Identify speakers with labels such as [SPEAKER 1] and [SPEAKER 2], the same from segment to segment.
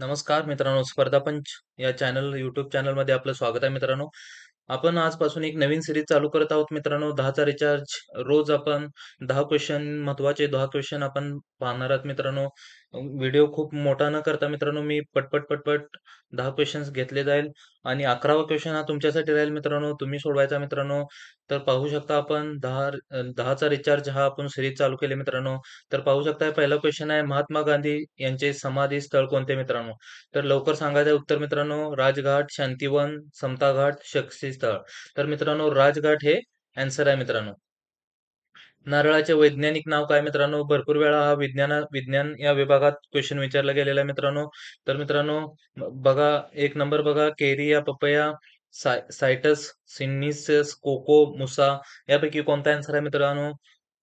[SPEAKER 1] नमस्कार मित्रांनो स्पर्धा पंच या चॅनल युट्यूब चॅनलमध्ये आपलं स्वागत आहे मित्रांनो आपण आजपासून एक नवीन सिरीज चालू करत आहोत मित्रांनो दहाचा रिचार्ज रोज आपण दहा क्वेश्चन महत्वाचे दहा क्वेश्चन आपण पाहणार आहोत मित्रांनो व्हिडिओ खूप मोठा न करता मित्रांनो मी पटपट पटपट दहा क्वेश्चन्स घेतले जाईल आणि अकरावा क्वेश्चन हा तुमच्यासाठी राहील मित्रांनो तुम्ही सोडवायचा मित्रांनो तर पाहू शकता आपण दहा दहाचा रिचार्ज हा आपण सिरीज चालू केले मित्रांनो तर पाहू शकता पहिला क्वेश्चन आहे महात्मा गांधी यांचे समाधी स्थळ कोणते मित्रांनो तर लवकर सांगायचं उत्तर मित्रांनो राजघाट शांतीवन समताघाट घाट शक्ती स्थळ तर मित्रांनो राजघाट हे अँसर आहे मित्रांनो नारळाचे वैज्ञानिक नाव काय मित्रांनो भरपूर वेळा हा विज्ञान विज्ञान या विभागात क्वेश्चन विचारला गेलेला आहे मित्रांनो तर मित्रांनो बघा एक नंबर बघा केरी या papaya citrus sinensis coco musa यापैकी कोणता आन्सर आहे मित्रांनो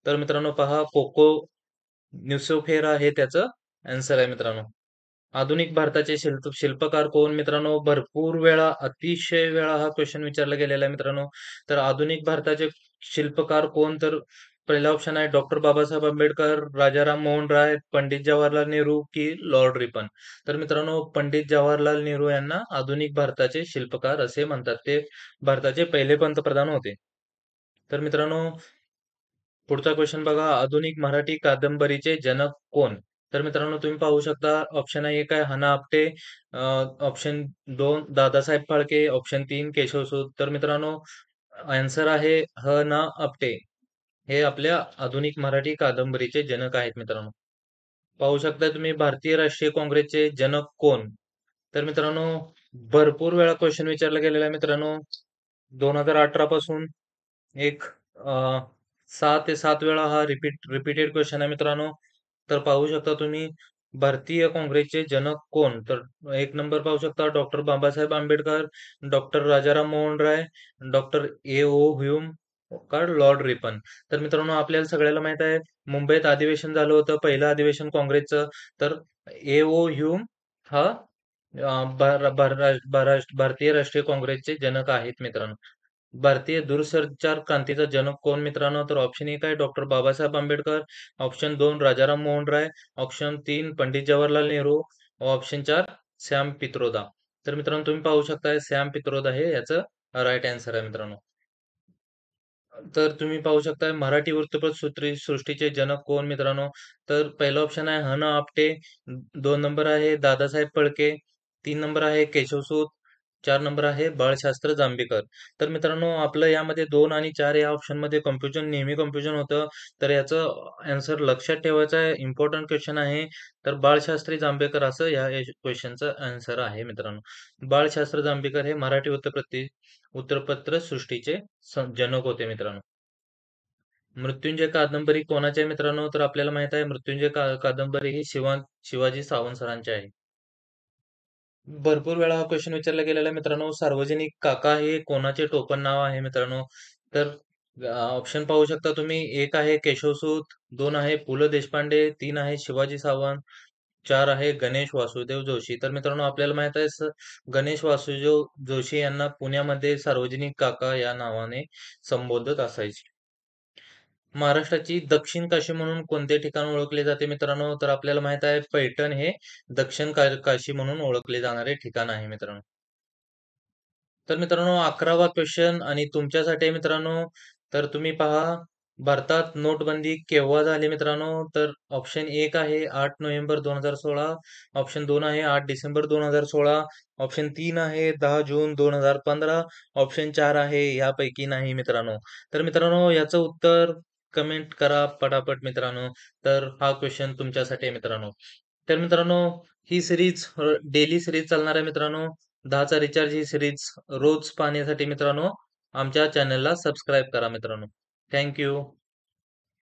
[SPEAKER 1] तर मित्रांनो पहा कोको न्युसोफेरा हे त्याचं आन्सर आहे मित्रांनो आधुनिक भारताचे शिल्प शिल्पकार कोण मित्रांनो भरपूर वेळा अतिशय वेळा हा क्वेश्चन विचारला गेलेला आहे मित्रांनो तर आधुनिक भारताचे शिल्पकार कोण तर पहिला ऑप्शन आहे डॉक्टर बाबासाहेब आंबेडकर राजाराम मोहन राय पंडित जवाहरलाल नेहरू की लॉर्ड रिपन तर मित्रांनो पंडित जवाहरलाल नेहरू यांना आधुनिक भारताचे शिल्पकार असे म्हणतात ते भारताचे पहिले पंतप्रधान होते तर मित्रांनो पुढचा क्वेश्चन बघा आधुनिक मराठी कादंबरीचे जनक कोण तर मित्रांनो तुम्ही पाहू शकता ऑप्शन एक आहे हना आपटे ऑप्शन दोन दादासाहेब फाळके ऑप्शन तीन केशव तर मित्रांनो आन्सर आहे ह ना आपटे हे आपल्या आधुनिक मराठी कादंबरीचे जनक आहेत मित्रांनो पाहू शकता तुम्ही भारतीय राष्ट्रीय काँग्रेसचे जनक कोण तर मित्रांनो भरपूर वेळा क्वेश्चन विचारला गेलेला आहे मित्रांनो दोन हजार अठरा पासून एक सहा ते सात वेळा हा रिपीट रिपीटेड क्वेश्चन आहे मित्रांनो तर पाहू शकता तुम्ही भारतीय काँग्रेसचे जनक कोण तर एक नंबर पाहू शकता doctor Babasaheb Ambedkar doctor Rajaram Mohan Roy doctor A O Hume कारण लॉर्ड रिपन तर मित्रांनो आपल्याला सगळ्याला माहित आहे मुंबईत अधिवेशन झालं होतं पहिलं अधिवेशन काँग्रेसचं तर ए ओ ह्यूम हा भारतीय राष्ट्रीय काँग्रेसचे जनक आहेत मित्रांनो भारतीय दूरसंचार क्रांतीचा जनक कोण मित्रांनो तर ऑप्शन एक आहे डॉक्टर बाबासाहेब आंबेडकर ऑप्शन दोन राजाराम मोहन राय ऑप्शन तीन पंडित जवाहरलाल नेहरू ऑप्शन चार सॅम पित्रोदा तर मित्रांनो तुम्ही पाहू शकता सॅम पित्रोदा हे याचं राईट आन्सर आहे मित्रांनो तर तुम्ही पाहू शकता मराठी वृत्तपत्र सृष्टीचे जनक कोण मित्रांनो तर पहिला ऑप्शन आहे हन आपटे दोन नंबर आहे दादासाहेब फळके तीन नंबर आहे केशवसूत चार नंबर आहे बाळशास्त्र जांभेकर. तर मित्रांनो आपलं यामध्ये दोन आणि चार या ऑप्शनमध्ये कन्फ्युजन नेहमी कन्फ्युजन होतं तर याचं आन्सर लक्षात ठेवायचं आहे इम्पॉर्टंट क्वेश्चन आहे तर बाळशास्त्री जांभेकर असं या क्वेश्चनचं आन्सर आहे मित्रांनो बाळशास्त्र जांभेकर हे मराठी वृत्तपत्र उत्तरपत्र सृष्टीचे जनक होते मित्रांनो मृत्युंजय कादंबरी कोणाच्या मित्रांनो तर आपल्याला माहित आहे मृत्युंजय कादंबरी ही शिवा शिवाजी सावंत सरांची आहे भरपूर वेळा हा क्वेश्चन विचारला गेलेला आहे मित्रांनो सार्वजनिक काका हे कोणाचे टोपण नाव आहे मित्रांनो तर ऑप्शन पाहू शकता तुम्ही एक आहे केशवसूत दोन आहे पु ल देशपांडे तीन आहे शिवाजी सावंत चार आहे गणेश वासुदेव जोशी तर मित्रांनो आपल्याला माहित आहे गणेश वासुदेव जोशी यांना पुण्यामध्ये सार्वजनिक काका या नावाने संबोधत असायचे महाराष्ट्राची दक्षिण काशी म्हणून कोणते ठिकाण ओळखले जाते मित्रांनो तर आपल्याला माहित आहे पैठण हे दक्षिण काशी म्हणून ओळखले जाणारे ठिकाण आहे मित्रांनो तर मित्रांनो अकरावा क्वेश्चन आणि तुमच्यासाठी मित्रांनो तर तुम्ही पहा भारतात नोटबंदी केव्हा झाली मित्रांनो तर ऑप्शन एक आहे आठ नोव्हेंबर दोन हजार सोळा ऑप्शन दोन आहे आठ डिसेंबर दोन हजार सोळा ऑप्शन तीन आहे दहा जून दोन हजार पंधरा ऑप्शन चार आहे यापैकी नाही मित्रांनो तर मित्रांनो याचं उत्तर कमेंट करा पटापट मित्रांनो तर हा क्वेश्चन तुमच्यासाठी आहे मित्रांनो तर मित्रांनो ही सिरीज डेली सिरीज चालणार आहे मित्रांनो दहाचा रिचार्ज ही सिरीज रोज पाहण्यासाठी मित्रांनो आमच्या चॅनलला सबस्क्राईब करा मित्रांनो थँक्यू